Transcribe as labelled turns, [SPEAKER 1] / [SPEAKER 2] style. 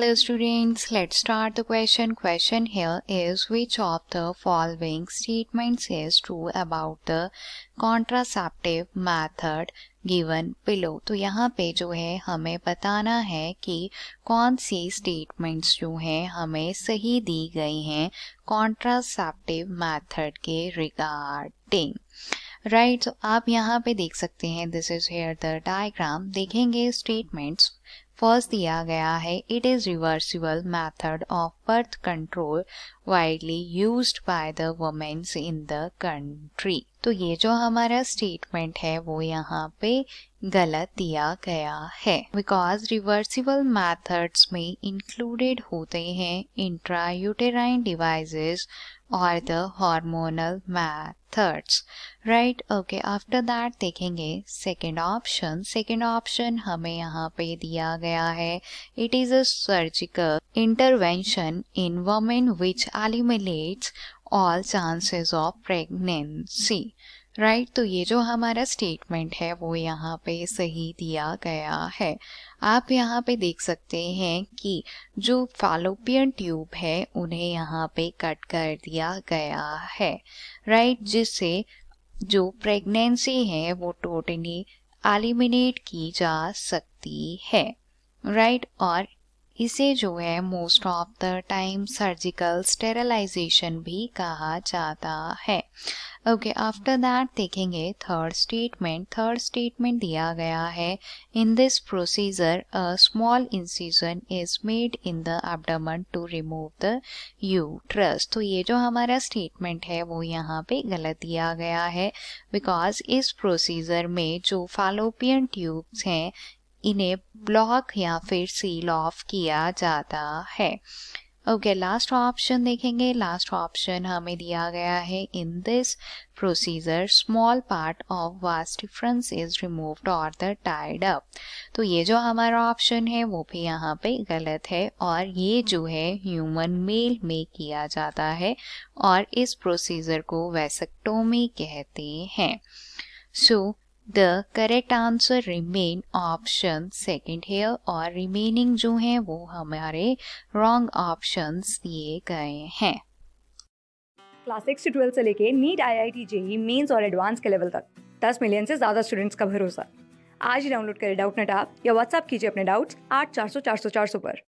[SPEAKER 1] Hello students, let's start the question. Question here is which of the following statements is true about the contraceptive method given below? तो यहाँ पे जो है हमें बताना है कि कौन सी statements जो है हमें सही दी गई हैं contraceptive method के regarding. राइट right, तो आप यहाँ पे देख सकते हैं this is here the diagram देखेंगे स्टेटमेंट्स फर्स्ट दिया गया है it is reversible method of birth control widely used by the womens in the country तो ये जो हमारा स्टेटमेंट है वो यहाँ पे गलत दिया गया है बिकॉज रिवर्सिबल मैथड्स में इंक्लूडेड होते हैं इंट्रायूटेराइन डिवाइसेस और the hormonal methods right okay after that देखेंगे सेकेंड ऑप्शन सेकेंड ऑप्शन हमें यहाँ पे दिया गया है it is a surgical intervention in women which eliminates all chances of pregnancy right तो ये जो हमारा स्टेटमेंट है वो यहाँ पे सही दिया गया है आप यहाँ पे देख सकते हैं कि जो फालोपियन ट्यूब है उन्हें यहाँ पे कट कर दिया गया है राइट जिससे जो प्रेगनेंसी है वो टोटली एलिमिनेट की जा सकती है राइट और इसे जो है most of the time surgical sterilization भी कहा जाता है ओके आफ्टर दैट देखेंगे थर्ड स्टेटमेंट थर्ड स्टेटमेंट दिया गया है in this procedure a small incision is made in the abdomen to remove the uterus तो ये जो हमारा स्टेटमेंट है वो यहाँ पे गलत दिया गया है बिकॉज इस प्रोसीजर में जो फालोपियन ट्यूब्स हैं इन्हें ब्लॉक या फिर सील ऑफ किया जाता है ओके लास्ट ऑप्शन देखेंगे लास्ट ऑप्शन हमें दिया गया है in this procedure small part of vas deferens is removed और द टाइड अप तो ये जो हमारा ऑप्शन है वो भी यहाँ पे गलत है और ये जो है ह्यूमन मेल में किया जाता है और इस प्रोसीजर को वैसेक्टोमी कहते हैं so so, the correct answer remain option second है और रिमेनिंग जो है वो हमारे रॉन्ग ऑप्शंस दिए गए हैं
[SPEAKER 2] क्लास सिक्स से ट्वेल्थ से लेके NEET I I T JEE mains और एडवांस के लेवल तक दस मिलियन से ज्यादा स्टूडेंट्स का भरोसा आज ही डाउनलोड करें डाउट नेट आप या व्हाट्सअप कीजिए अपने डाउट्स आठ चार सौ चार सौ चार सौ पर